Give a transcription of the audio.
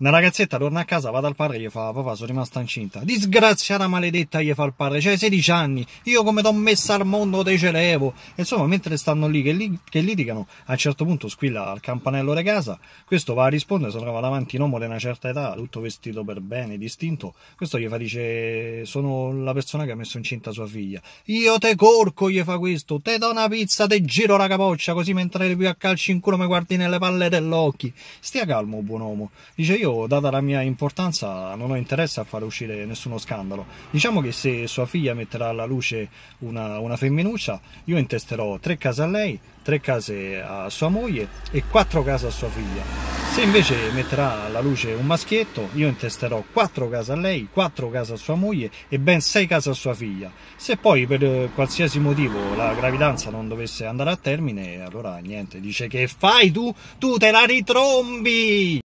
Una ragazzetta torna a casa, va dal padre e gli fa: Papà, sono rimasta incinta. Disgraziata maledetta, gli fa il padre. C'hai 16 anni, io come t'ho messa al mondo te ce levo. Insomma, mentre stanno lì che, li, che litigano, a un certo punto squilla al campanello di casa. Questo va a rispondere, si trova davanti un uomo di una certa età, tutto vestito per bene, distinto. Questo gli fa: Dice, sono la persona che ha messo incinta sua figlia. Io te corco, gli fa questo. Te do una pizza, te giro la capoccia, così mentre eri più a calci in culo mi guardi nelle palle dell'occhio. Stia calmo, buon uomo. Dice io io, data la mia importanza, non ho interesse a fare uscire nessuno scandalo. Diciamo che se sua figlia metterà alla luce una, una femminuccia, io intesterò tre case a lei, tre case a sua moglie e quattro case a sua figlia. Se invece metterà alla luce un maschietto, io intesterò quattro case a lei, quattro case a sua moglie e ben sei case a sua figlia. Se poi per eh, qualsiasi motivo la gravidanza non dovesse andare a termine, allora niente, dice che fai tu? Tu te la ritrombi!